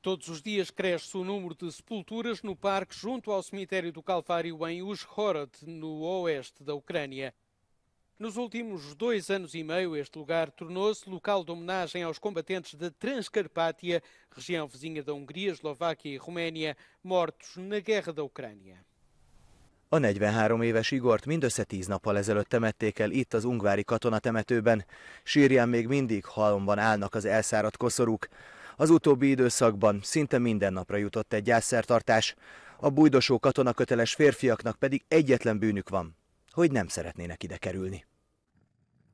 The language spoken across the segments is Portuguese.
Todos os dias cresce o número de sepulturas no parque junto ao cemitério do Calvário em Ushhorod, no oeste da Ucrânia. Nos últimos dois anos e meio, este lugar tornou-se local de homenagem aos combatentes da Transcarpátia, região vizinha da Hungria, Eslováquia e Roménia, mortos na guerra da Ucrânia. A 43 éves Igort mindössze 10 nappal ezelőtt temették el itt az Ungvári katonatemetőben. Sírján még mindig halomban állnak az elszáradt koszorúk. Az utóbbi időszakban szinte minden napra jutott egy elszertartás, a bújdosó katonaköteles férfiaknak pedig egyetlen bűnük van, hogy nem szeretnének ide kerülni.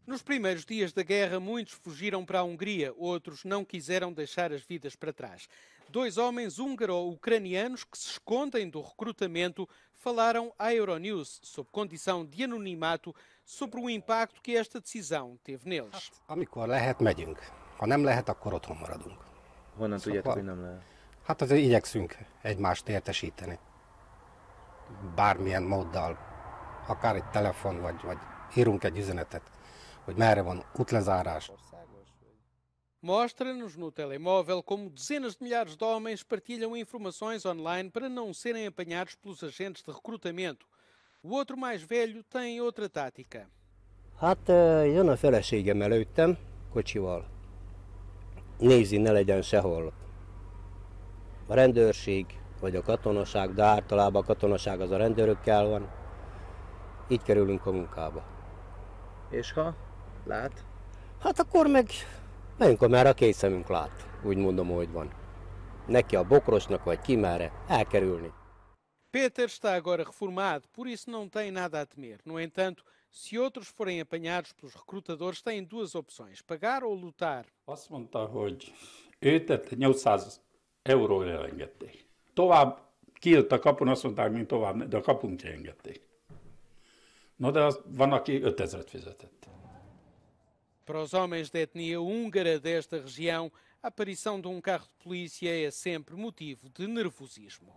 Nos primeiros dias da guerra, muitos fugiram para a Hungria, outros não quiseram deixar as vidas para trás. Dois homens húngaro-ucranianos que se escondem do recrutamento falaram à Euronews, sob condição de anonimato, sobre o impacto que esta decisão teve neles. Hát, amikor lehet, megyünk. Ha nem lehet, akkor otthon maradunk. Honnan szóval, tudjátok, hogy nem lehet? Hát azért igyekszünk egymást értesíteni. Bármilyen móddal, akár egy telefon, vagy, vagy írunk egy üzenetet, hogy merre van útlezárás. Mostra-nos no telemóvel como dezenas de milhares de homens partilham informações online para não serem apanhados pelos agentes de recrutamento. O outro mais velho tem outra tática. Hát én eh, a feleségemmel lőttem kocsival. nézi, ne legyen sehol. A rendőrség, vagy a katonaság, de általában a katonaság az a rendőrökkel van. Így kerülünk a munkába. És ha lát? Hát akkor meg menjünk, amerre a két szemünk lát. Úgy mondom, hogy van. Neki a bokrosnak, vagy ki merre elkerülni. Peter está agora reformado, por isso não tem nada a temer. No entanto, se outros forem apanhados pelos recrutadores, têm duas opções: pagar ou lutar. a a Para os homens da etnia húngara desta região, a aparição de um carro de polícia é sempre motivo de nervosismo.